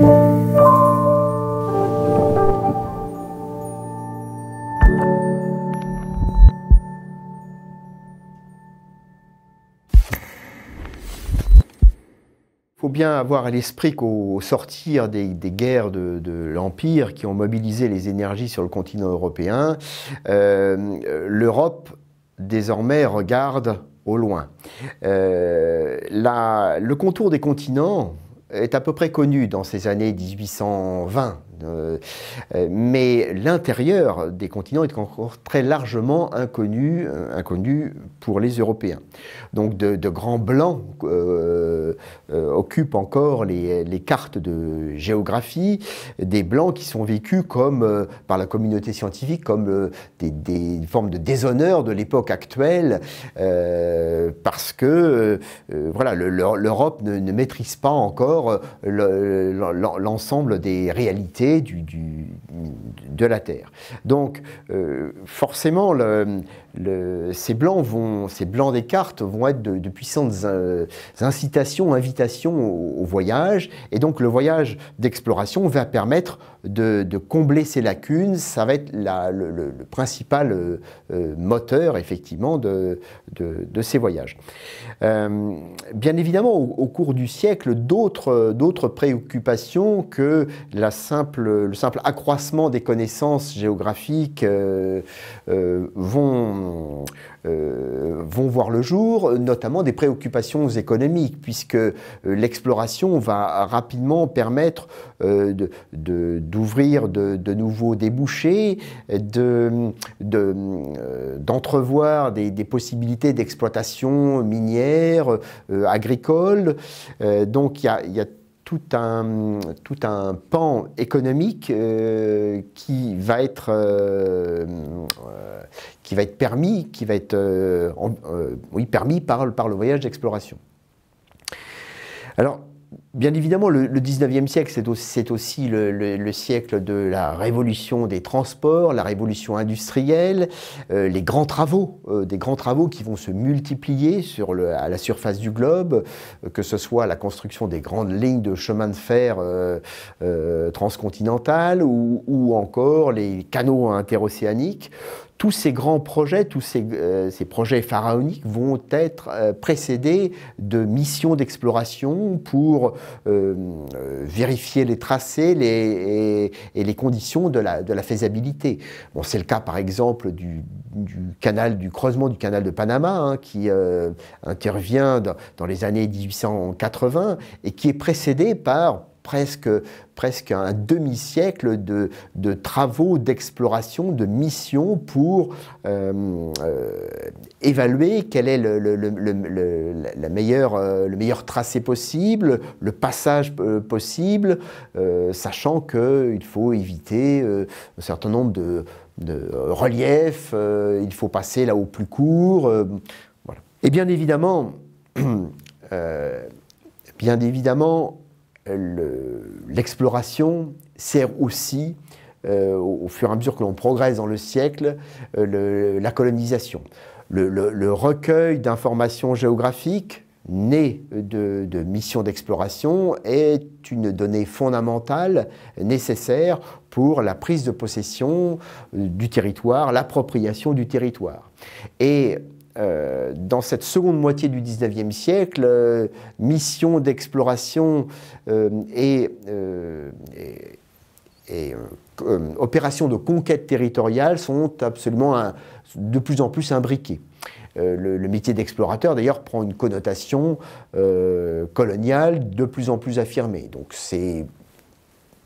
Il faut bien avoir à l'esprit qu'au sortir des, guerres de, l'Empire qui ont mobilisé les énergies sur le continent européen, euh, l'Europe désormais regarde au loin. Euh, le contour des continents, est à peu près connu dans ces années 1820 euh, mais l'intérieur des continents est encore très largement inconnu, euh, inconnu pour les Européens. Donc de, grands blancs euh, occupent encore les, cartes de géographie, des blancs qui sont vécus comme, par la communauté scientifique comme des, formes de déshonneur de l'époque actuelle, parce que voilà, l'Europe ne, maîtrise pas encore l'ensemble des réalités du, de la Terre. Donc, euh, forcément, le, ces blancs vont, ces blancs des cartes vont être de, puissantes euh, incitations, invitations au, voyage, et donc le voyage d'exploration va permettre de, combler ces lacunes. Ça va être le, principal euh, moteur effectivement de, de ces voyages. Euh, bien évidemment, au, cours du siècle, d'autres préoccupations que la simple, le simple accroissement des connaissances géographiques vont euh, vont voir le jour, notamment des préoccupations économiques, puisque euh, l'exploration va rapidement permettre euh, d'ouvrir de, nouveaux débouchés, d'entrevoir des, possibilités d'exploitation minière, agricole. donc il y a, tout un, tout un pan économique qui va être qui va être permis, qui va euh, euh, permis par, le voyage d'exploration. Alors, bien évidemment, le, 19e siècle, c'est aussi, le, siècle de la révolution des transports, la révolution industrielle, euh, les grands travaux, des grands travaux qui vont se multiplier sur à la surface du globe, que ce soit la construction des grandes lignes de chemin de fer transcontinentales ou, encore les canaux interocéaniques tous ces grands projets, tous ces, euh, projets pharaoniques vont être euh, précédés de missions d'exploration pour euh, vérifier les tracés les, et, les conditions de la, de la faisabilité. Bon, c'est le cas par exemple du, canal, du creusement du canal de Panama hein, qui intervient dans, dans les années 1880 et qui est précédé par presque, presque un demi-siècle de, travaux, d'exploration, de missions pour euh, euh, évaluer quel est le, le, meilleure, euh, le meilleur tracé possible, le passage possible, sachant qu'il faut éviter un certain nombre de, de reliefs, il faut passer là au plus court. Et bien évidemment, bien évidemment, l'exploration sert aussi euh, au fur et à mesure que l'on progresse dans le siècle, euh, la colonisation. Le, recueil d'informations géographiques né de, missions d'exploration est une donnée fondamentale nécessaire pour la prise de possession euh, du territoire, l'appropriation du territoire. Et euh, dans cette seconde moitié du 19e siècle, missions euh, mission d'exploration euh, et, et, opérations de conquête territoriale sont absolument de plus en plus imbriquées. Le, métier d'explorateur, d'ailleurs, prend une connotation coloniale de plus en plus affirmée. Donc c'est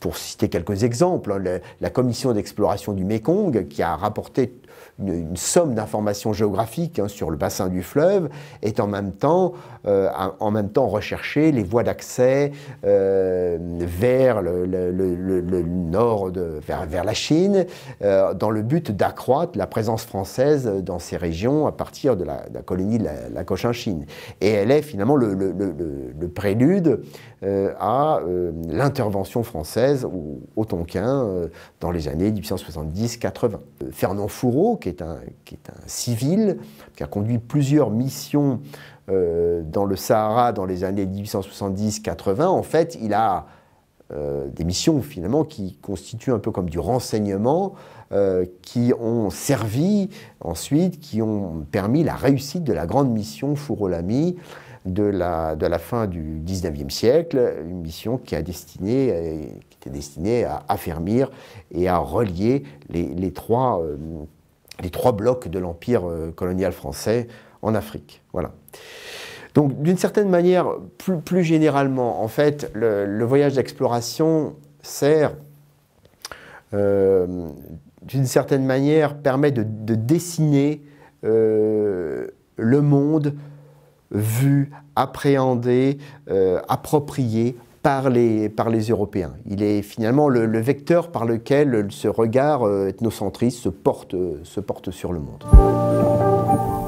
pour citer quelques exemples, hein, la commission d'exploration du Mékong, qui a rapporté une, somme d'informations géographiques hein, sur le bassin du fleuve, est en même temps, recherchée en même temps recherché les voies d'accès euh, vers le, nord, vers, la Chine, euh, dans le but d'accroître la présence française dans ces régions à partir de la, colonie de la, la Cochinchine. Et elle est finalement le, prélude euh, à l'intervention française au Tonkin euh, dans les années 1870-80. Euh, Fernand Fourreau, qui est, un, civil, qui a conduit plusieurs missions euh, dans le Sahara dans les années 1870-80, en fait, il a des missions finalement qui constituent un peu comme du renseignement, qui ont servi ensuite, qui ont permis la réussite de la grande mission Fourreau-Lamy de la, fin du 19e siècle, une mission qui, a destiné, euh, qui était destinée à affermir et à relier les, les trois, euh, blocs de l'empire euh, colonial français en Afrique. Voilà. Donc, d'une certaine manière, plus, généralement, en fait, le, voyage d'exploration sert, d'une certaine manière, permet de, dessiner le monde vu, appréhendé, euh, approprié par les, par les Européens. Il est finalement le, vecteur par lequel ce regard euh, ethnocentriste se porte, euh, se porte sur le monde.